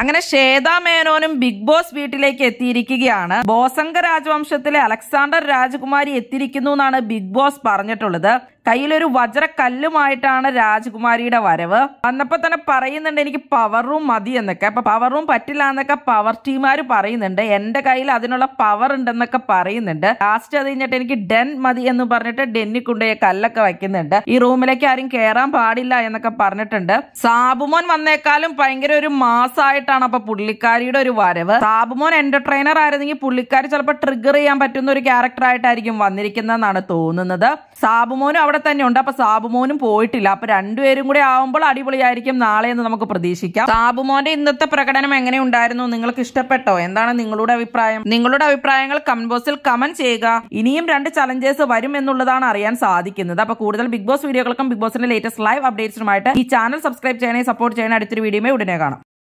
അങ്ങനെ ശ്വേതാ മേനോനും big boss വീട്ടിലേക്ക് എത്തിയിരിക്കുകയാണ് ബോസംഗ രാജവംശത്തിലെ അലക്സാണ്ടർ രാജകുമാരി എത്തിയിരിക്കുന്നു എന്നാണ് ബിഗ് ബോസ് പറഞ്ഞിട്ടുള്ളത് കയ്യിലൊരു വജ്രക്കല്ലുമായിട്ടാണ് രാജകുമാരിയുടെ വരവ് വന്നപ്പോൾ തന്നെ പറയുന്നുണ്ട് എനിക്ക് പവർ റൂം മതി എന്നൊക്കെ അപ്പൊ പവർ റൂം പറ്റില്ല എന്നൊക്കെ പവർ ടീമാർ പറയുന്നുണ്ട് എൻ്റെ കയ്യിൽ അതിനുള്ള പവർ ഉണ്ടെന്നൊക്കെ പറയുന്നുണ്ട് ലാസ്റ്റ് അത് കഴിഞ്ഞിട്ട് എനിക്ക് ഡെൻ മതി എന്ന് പറഞ്ഞിട്ട് ഡെന്നി കൊണ്ടുപോയി കല്ലൊക്കെ വെക്കുന്നുണ്ട് ഈ റൂമിലേക്ക് ആരും കയറാൻ പാടില്ല എന്നൊക്കെ പറഞ്ഞിട്ടുണ്ട് സാബുമോൻ വന്നേക്കാളും ഭയങ്കര ഒരു മാസമായിട്ടാണ് അപ്പൊ പുള്ളിക്കാരിയുടെ ഒരു വരവ് സാബുമോൻ എന്റർടൈനർ ആയിരുന്നെങ്കിൽ പുള്ളിക്കാരി ചിലപ്പോൾ ട്രിഗർ ചെയ്യാൻ പറ്റുന്ന ഒരു ക്യാരക്ടർ ആയിട്ടായിരിക്കും വന്നിരിക്കുന്നതെന്നാണ് തോന്നുന്നത് സാബുമോനും അവിടെ അവിടെ തന്നെ ഉണ്ട് അപ്പൊ സാബുമോനും പോയിട്ടില്ല അപ്പൊ രണ്ടുപേരും കൂടെ ആവുമ്പോൾ അടിപൊളിയായിരിക്കും നാളെ എന്ന് നമുക്ക് പ്രതീക്ഷിക്കാം സാബുമോന്റെ ഇന്നത്തെ പ്രകടനം എങ്ങനെ ഉണ്ടായിരുന്നു നിങ്ങൾക്ക് ഇഷ്ടപ്പെട്ടോ എന്താണ് നിങ്ങളുടെ അഭിപ്രായം നിങ്ങളുടെ അഭിപ്രായങ്ങൾ കമന്റ് ബോക്സിൽ കമന്റ് ചെയ്യുക ഇനിയും രണ്ട് ചലഞ്ചേഴ്സ് വരും എന്നുള്ളതാണ് അറിയാൻ സാധിക്കുന്നത് അപ്പൊ കൂടുതൽ ബിഗ് ബോസ് വീഡിയോകൾക്കും ബിഗ് ബോസിന്റെ ലേറ്റസ്റ്റ് ലൈവ് അപ്ഡേറ്റ്സുമായിട്ട് ഈ ചാനൽ സബ്സ്ക്രൈബ് ചെയ്യാനായി സപ്പോർട്ട് ചെയ്യാൻ അടുത്തൊരു വീഡിയോ ഉടനെ കാണാം